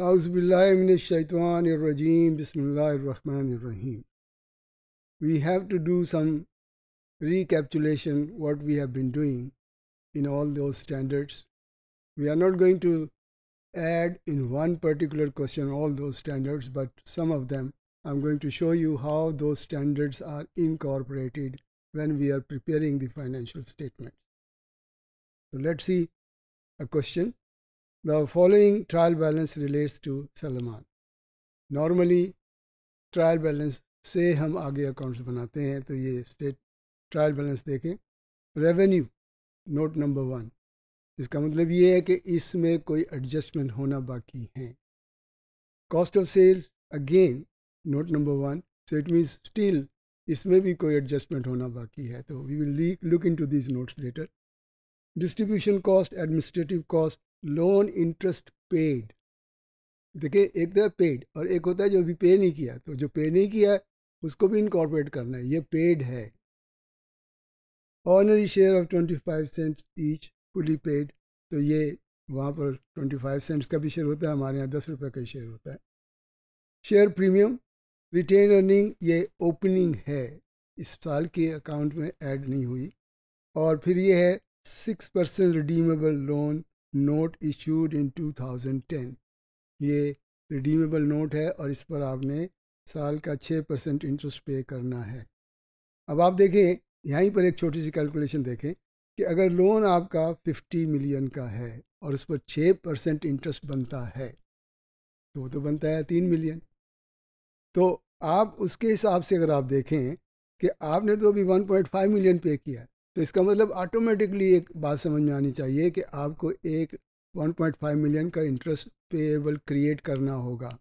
Auzubillahiminashaitanirrajim, Bismillahirrahmanirrahim. We have to do some recapitulation what we have been doing in all those standards. We are not going to add in one particular question all those standards, but some of them I'm going to show you how those standards are incorporated when we are preparing the financial statement. So let's see a question The following trial balance relates to Salman. Normally, trial balance से हम आगे accounts बनाते हैं तो ये state trial balance देखें revenue note number one इसका मतलब ये है कि इसमें कोई एडजस्टमेंट होना बाकी है cost of sales again note number one so it means still इसमें भी कोई एडजस्टमेंट होना बाकी है तो we will look into to this notes later distribution cost administrative cost loan interest paid देखिए एक तो पेड और एक होता है जो अभी पे नहीं किया तो जो पे नहीं किया है उसको भी इनकॉर्पोरेट करना है ये पेड है ordinary share of twenty five cents each fully paid तो ये वहाँ पर ट्वेंटी फाइव सेंट्स का भी शेयर होता है हमारे यहाँ दस रुपये का शेयर होता है शेयर प्रीमियम रिटेन अर्निंग ये ओपनिंग है इस साल के अकाउंट में ऐड नहीं हुई और फिर ये है six percent redeemable loan note issued in 2010 ये रिडीमेबल नोट है और इस पर आपने साल का छः परसेंट इंटरेस्ट पे करना है अब आप देखें यहीं पर एक छोटी सी कैलकुलेशन देखें कि अगर लोन आपका फिफ्टी मिलियन का है और उस पर छः परसेंट इंटरेस्ट बनता है तो वो तो बनता है तीन मिलियन तो आप उसके हिसाब से अगर आप देखें कि आपने तो अभी 1.5 मिलियन पे किया तो इसका मतलब ऑटोमेटिकली एक बात समझ में आनी चाहिए कि आपको एक 1.5 मिलियन का इंटरेस्ट पेएबल क्रिएट करना होगा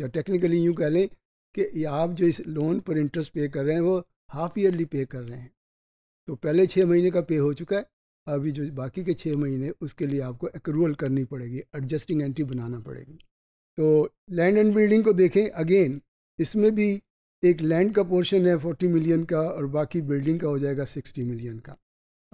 या टेक्निकली यूँ कह लें कि आप जो इस लोन पर इंटरेस्ट पे कर रहे हैं वो हाफ ईयरली पे कर रहे हैं तो पहले छः महीने का पे हो चुका है अभी जो बाकी के छः महीने उसके लिए आपको एक्रूवल करनी पड़ेगी एडजस्टिंग एंट्री बनाना पड़ेगी तो लैंड एंड बिल्डिंग को देखें अगेन इसमें भी एक लैंड का पोर्शन है फोर्टी मिलियन का और बाकी बिल्डिंग का हो जाएगा सिक्सटी मिलियन का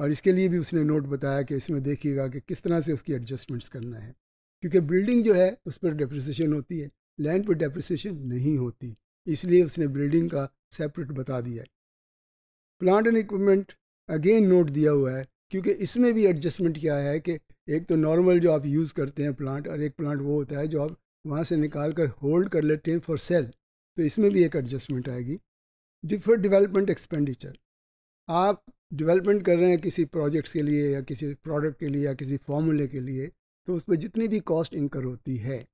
और इसके लिए भी उसने नोट बताया कि इसमें देखिएगा कि किस तरह से उसकी एडजस्टमेंट्स करना है क्योंकि बिल्डिंग जो है उस पर डेप्रिसिएशन होती है लैंड पर डेप्रिसिएशन नहीं होती इसलिए उसने बिल्डिंग का सेपरेट बता दिया है plant and equipment again note दिया हुआ है क्योंकि इसमें भी एडजस्टमेंट क्या है कि एक तो नॉर्मल जो आप यूज़ करते हैं प्लांट और एक प्लांट वो होता है जो आप वहाँ से निकाल कर होल्ड कर लेते हैं फॉर सेल तो इसमें भी एक एडजस्टमेंट आएगी डिफर डेवलपमेंट एक्सपेंडिचर आप डेवलपमेंट कर रहे हैं किसी प्रोजेक्ट्स के लिए या किसी प्रोडक्ट के लिए या किसी फॉर्मूले के लिए तो उस पर जितनी भी कॉस्ट इंकर होती है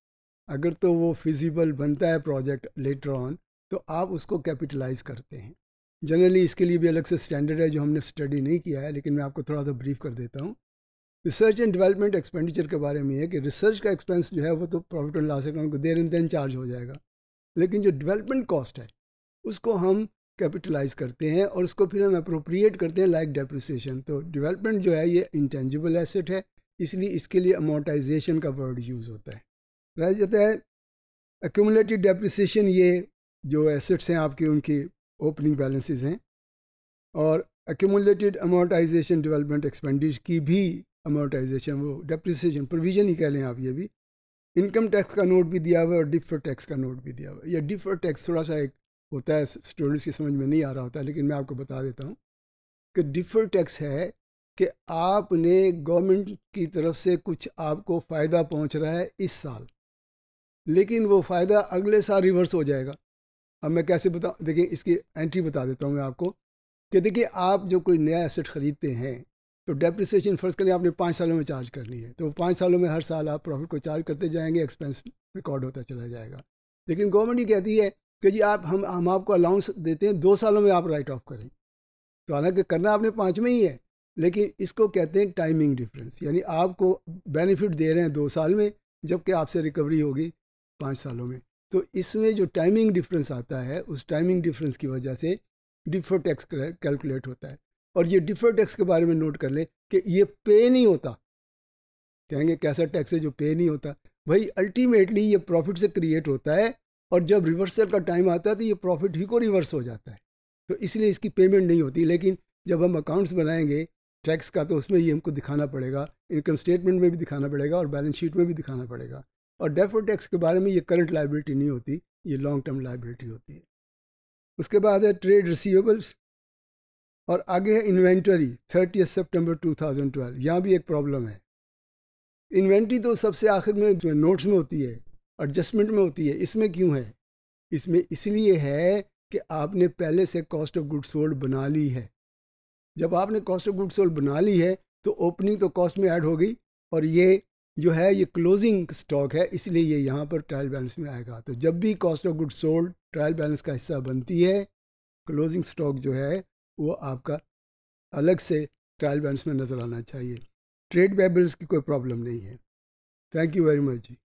अगर तो वो फिजिबल बनता है प्रोजेक्ट लेटर ऑन तो आप उसको कैपिटलाइज करते हैं जनरली इसके लिए भी अलग से स्टैंडर्ड है जो हमने स्टडी नहीं किया है लेकिन मैं आपको थोड़ा सा ब्रीफ कर देता हूँ रिसर्च एंड डेवलपमेंट एक्सपेंडिचर के बारे में है कि रिसर्च का एक्सपेंस जो है वो तो प्रॉफिट एंड लॉस अकाउंट को देर इन देन चार्ज हो जाएगा लेकिन जो डेवलपमेंट कॉस्ट है उसको हम कैपिटलाइज करते हैं और उसको फिर हम अप्रोप्रिएट करते हैं लाइक डेप्रिसिएशन तो डेवलपमेंट जो है ये इंटेंजिबल एसेट है इसलिए इसके लिए अमोटाइजेशन का वर्ड यूज़ होता है रह जाता है एक्यूमलेटिव डेप्रिसिएशन ये जो एसेट्स हैं आपके उनकी ओपनिंग बैलेंसेस हैं और एक्यूमुलेटेड अमोटाइजेशन डेवलपमेंट एक्सपेंडिश की भी अमोटाइजेशन वो डेप्रिसिएशन प्रोविज़न ही कह लें आप ये भी इनकम टैक्स का नोट भी दिया हुआ है और डिफर टैक्स का नोट भी दिया हुआ है या डिफर टैक्स थोड़ा सा एक होता है स्टूडेंट्स की समझ में नहीं आ रहा होता है लेकिन मैं आपको बता देता हूँ कि डिफर टैक्स है कि आपने गवर्नमेंट की तरफ से कुछ आपको फ़ायदा पहुँच रहा है इस साल लेकिन वो फ़ायदा अगले साल रिवर्स हो जाएगा अब मैं कैसे बता देखिए इसकी एंट्री बता देता हूँ मैं आपको कि देखिए आप जो कोई नया एसेट ख़रीदते हैं तो डेप्रिसिएशन फ़र्ज़ करें आपने पाँच सालों में चार्ज करनी है तो पाँच सालों में हर साल आप प्रॉफिट को चार्ज करते जाएंगे एक्सपेंस रिकॉर्ड होता चला जाएगा लेकिन गवर्नमेंट ये कहती है कि जी आप हम हम आपको अलाउंस देते हैं दो सालों में आप राइट ऑफ करें तो हालांकि करना आपने पाँच में ही है लेकिन इसको कहते हैं टाइमिंग डिफरेंस यानी आपको बेनिफिट दे रहे हैं दो साल में जबकि आपसे रिकवरी होगी पाँच सालों में तो इसमें जो टाइमिंग डिफरेंस आता है उस टाइमिंग डिफरेंस की वजह से डिफर टैक्स कैलकुलेट होता है और ये डिफरेंट टैक्स के बारे में नोट कर लें कि ये पे नहीं होता कहेंगे कैसा टैक्स है जो पे नहीं होता भाई अल्टीमेटली ये प्रॉफिट से क्रिएट होता है और जब रिवर्सल का टाइम आता है तो ये प्रॉफिट ही को रिवर्स हो जाता है तो इसलिए इसकी पेमेंट नहीं होती लेकिन जब हम अकाउंट्स बनाएंगे टैक्स का तो उसमें ये हमको दिखाना पड़ेगा इनकम स्टेटमेंट में भी दिखाना पड़ेगा और बैलेंस शीट में भी दिखाना पड़ेगा और डेफर टैक्स के बारे में ये करंट लाइबिलिटी नहीं होती ये लॉन्ग टर्म लाइबिलिटी होती है उसके बाद है ट्रेड रिसीवेबल्स और आगे है इन्वेंटरी थर्टी सितंबर 2012 यहाँ भी एक प्रॉब्लम है इन्वेंट्री तो सबसे आखिर में नोट्स में होती है एडजस्टमेंट में होती है इसमें क्यों है इसमें इसलिए है कि आपने पहले से कॉस्ट ऑफ गुड सोल्ड बना ली है जब आपने कॉस्ट ऑफ गुड सोल्ड बना ली है तो ओपनिंग तो कॉस्ट में ऐड हो गई और ये जो है ये क्लोजिंग स्टॉक है इसलिए ये यहाँ पर ट्रायल बैलेंस में आएगा तो जब भी cost of good sold trial balance का हिस्सा बनती है क्लोजिंग स्टॉक जो है वो आपका अलग से ट्रायल बैलेंस में नज़र आना चाहिए ट्रेड बैबल्स की कोई प्रॉब्लम नहीं है thank you very much ji